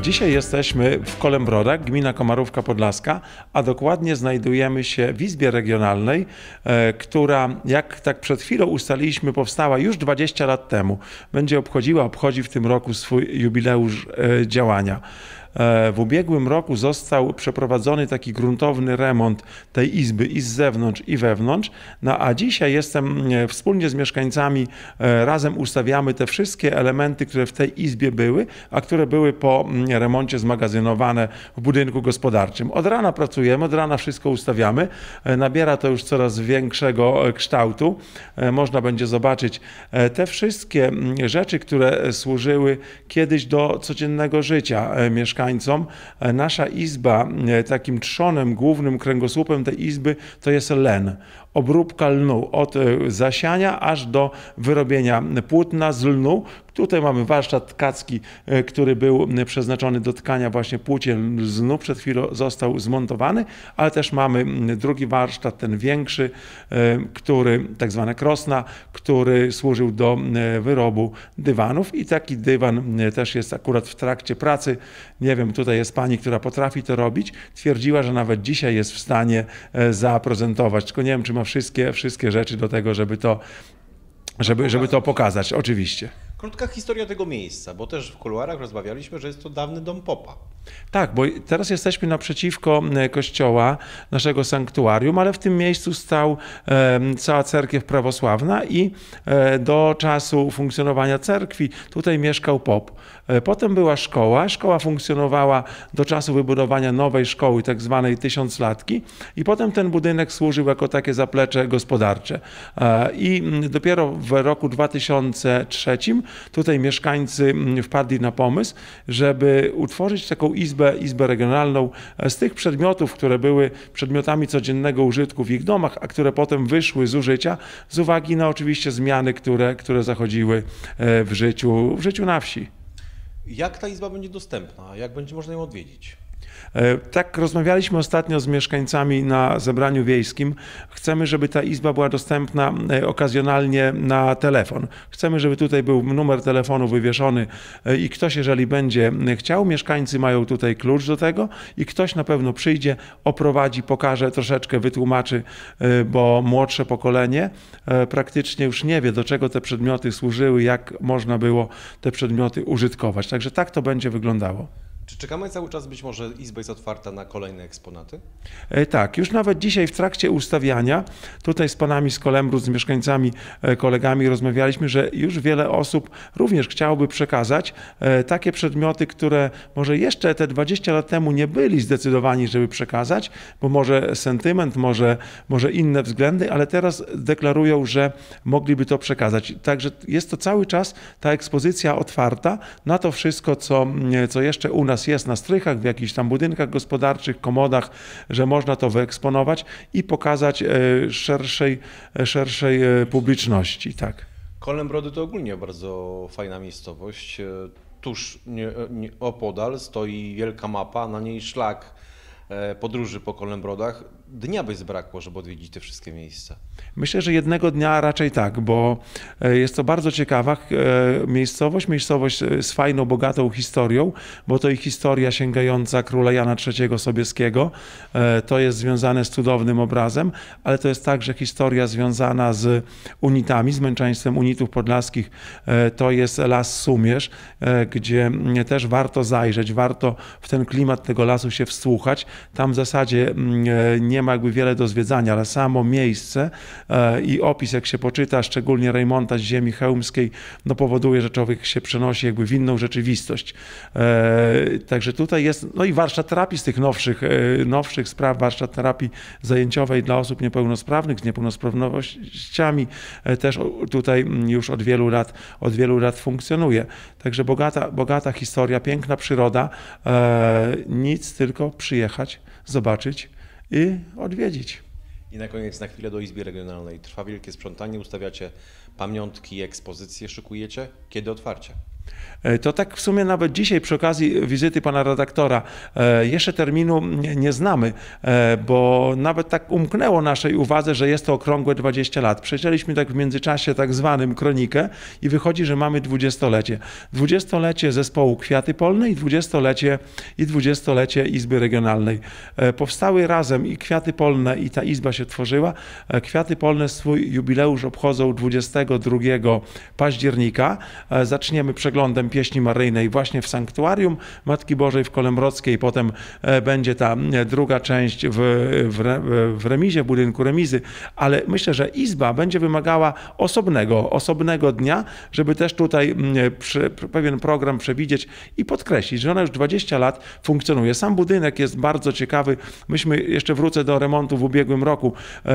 Dzisiaj jesteśmy w Kolembrodach, gmina Komarówka Podlaska, a dokładnie znajdujemy się w Izbie Regionalnej, e, która, jak tak przed chwilą ustaliliśmy, powstała już 20 lat temu. Będzie obchodziła, obchodzi w tym roku swój jubileusz e, działania. E, w ubiegłym roku został przeprowadzony taki gruntowny remont tej izby i z zewnątrz, i wewnątrz. No a dzisiaj jestem e, wspólnie z mieszkańcami, e, razem ustawiamy te wszystkie elementy, które w tej izbie były, a które były po mm, remoncie zmagazynowane w budynku gospodarczym. Od rana pracujemy, od rana wszystko ustawiamy. Nabiera to już coraz większego kształtu. Można będzie zobaczyć te wszystkie mm, rzeczy, które służyły kiedyś do codziennego życia mieszkańców mieszkańcom. E, nasza izba, e, takim trzonem, głównym kręgosłupem tej izby to jest len obróbka lnu od e, zasiania aż do wyrobienia płótna z lnu. Tutaj mamy warsztat tkacki, e, który był przeznaczony do tkania właśnie płócie z lnu. Przed chwilą został zmontowany, ale też mamy drugi warsztat, ten większy, e, który, tak zwany krosna, który służył do wyrobu dywanów i taki dywan też jest akurat w trakcie pracy. Nie wiem, tutaj jest pani, która potrafi to robić. Twierdziła, że nawet dzisiaj jest w stanie zaprezentować, tylko nie wiem, czy ma robią wszystkie, wszystkie rzeczy do tego, żeby to, żeby, żeby to pokazać, oczywiście. Krótka historia tego miejsca, bo też w kuluarach rozmawialiśmy, że jest to dawny dom popa. Tak, bo teraz jesteśmy naprzeciwko e, kościoła, naszego sanktuarium, ale w tym miejscu stał cała cerkiew prawosławna i e, do czasu funkcjonowania cerkwi tutaj mieszkał pop. E, potem była szkoła, szkoła funkcjonowała do czasu wybudowania nowej szkoły, tak zwanej tysiąclatki i potem ten budynek służył jako takie zaplecze gospodarcze. I dopiero w roku 2003 tutaj mieszkańcy wpadli na pomysł, żeby utworzyć taką izbę, izbę regionalną e, z tych przedmiotów, które były przedmiotami codziennego użytku w ich domach, a które potem wyszły z użycia z uwagi na oczywiście zmiany, które, które zachodziły e, w życiu, w życiu na wsi. Jak ta izba będzie dostępna? Jak będzie można ją odwiedzić? E, tak rozmawialiśmy ostatnio z mieszkańcami na zebraniu wiejskim. Chcemy, żeby ta izba była dostępna e, okazjonalnie na telefon. Chcemy, żeby tutaj był numer telefonu wywieszony e, i ktoś, jeżeli będzie chciał, mieszkańcy mają tutaj klucz do tego i ktoś na pewno przyjdzie, oprowadzi, pokaże, troszeczkę wytłumaczy, bo młodsze pokolenie praktycznie już nie wie, do czego te przedmioty służyły, jak można było te przedmioty użytkować. Także tak to będzie wyglądało. Czy czekamy cały czas, być może izba jest otwarta na kolejne eksponaty? E, tak, już nawet dzisiaj w trakcie ustawiania, tutaj z panami z Kolembru, z mieszkańcami, e, kolegami rozmawialiśmy, że już wiele osób również chciałoby przekazać e, takie przedmioty, które może jeszcze te 20 lat temu nie byli zdecydowani, żeby przekazać, bo może sentyment, może, może inne względy, ale teraz deklarują, że mogliby to przekazać. Także jest to cały czas ta ekspozycja otwarta na to wszystko, co, mm, co jeszcze u nas teraz jest na strychach, w jakichś tam budynkach gospodarczych, komodach, że można to wyeksponować i pokazać e, szerszej, e, szerszej e, publiczności. Tak. Kolem Brody to ogólnie bardzo fajna miejscowość. Tuż nie, nie, opodal stoi wielka mapa, na niej szlak E, podróży po Kolembrodach, dnia by zbrakło, żeby odwiedzić te wszystkie miejsca. Myślę, że jednego dnia raczej tak, bo e, jest to bardzo ciekawa e, miejscowość, miejscowość z fajną, bogatą historią, bo to i historia sięgająca króla Jana III Sobieskiego, to jest związane z cudownym obrazem, ale to jest także historia związana z unitami, z męczeństwem unitów podlaskich, to jest Las Sumierz, gdzie mm, też warto zajrzeć, warto w ten klimat tego lasu się wsłuchać, tam w zasadzie mm, e, nie ma jakby wiele do zwiedzania, ale samo miejsce e, i opis, jak się poczyta, szczególnie Rejmonta z ziemi hełmskiej, no powoduje, że człowiek się przenosi jakby w inną rzeczywistość. E, także tutaj jest, no i warsztat terapii z tych nowszych, nowszych spraw, warsztat terapii zajęciowej dla osób niepełnosprawnych z niepełnosprawnościami też tutaj mm, już od wielu lat, od wielu lat funkcjonuje. Także bogata, bogata historia, piękna przyroda, nic tylko przyjechać zobaczyć i odwiedzić. I na koniec na chwilę do Izby Regionalnej. Trwa wielkie sprzątanie, ustawiacie pamiątki, ekspozycje, szykujecie. Kiedy otwarcie? E, to tak w sumie nawet dzisiaj przy okazji wizyty pana redaktora e, jeszcze terminu nie znamy, e, bo nawet tak umknęło naszej uwadze, że jest to okrągłe 20 lat. Przejrzeliśmy tak w międzyczasie tak zwanym kronikę i wychodzi, że mamy dwudziestolecie. Dwudziestolecie zespołu Kwiaty Polne i dwudziestolecie i dwudziestolecie Izby Regionalnej. Powstały razem i Kwiaty Polne i ta izba się tworzyła. Kwiaty Polne swój jubileusz obchodzą 22 października. Zaczniemy przeglądać przeglądem pieśni maryjnej właśnie w sanktuarium Matki Bożej w Kolembrodzkiej. Potem e, będzie ta e, druga część w, w, w remizie, w budynku remizy. Ale myślę, że izba będzie wymagała osobnego, osobnego dnia, żeby też tutaj e, przy, pewien program przewidzieć i podkreślić, że ona już 20 lat funkcjonuje. Sam budynek jest bardzo ciekawy. Myśmy, jeszcze wrócę do remontu w ubiegłym roku,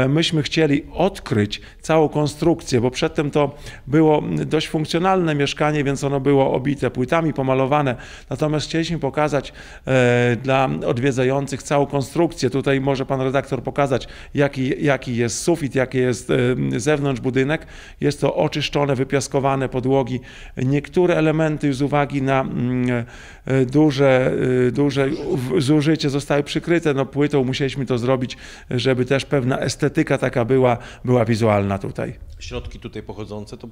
myśmy chcieli odkryć całą konstrukcję, bo przedtem to było dość funkcjonalne mieszkanie, więc ono było obite płytami, pomalowane. Natomiast chcieliśmy pokazać e, dla odwiedzających całą konstrukcję. Tutaj może pan redaktor pokazać, jaki, jaki jest sufit, jaki jest e, zewnątrz budynek. Jest to oczyszczone, wypiaskowane podłogi. Niektóre elementy z uwagi na mm, e, duże, duże zużycie zostały przykryte no, płytą. Musieliśmy to zrobić, żeby też pewna estetyka taka była, była wizualna tutaj. Środki tutaj pochodzące to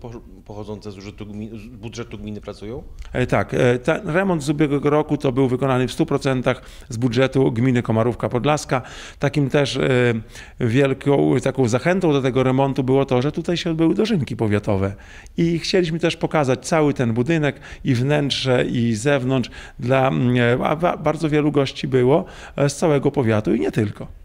pochodzące z budżetu gminy pracują? E, tak, e, ten remont z ubiegłego roku to był wykonany w 100% z budżetu gminy Komarówka Podlaska. Takim też e, wielką taką zachętą do tego remontu było to, że tutaj się odbyły dożynki powiatowe i chcieliśmy też pokazać cały ten budynek i wnętrze i zewnątrz dla mm, bardzo wielu gości było z całego powiatu i nie tylko.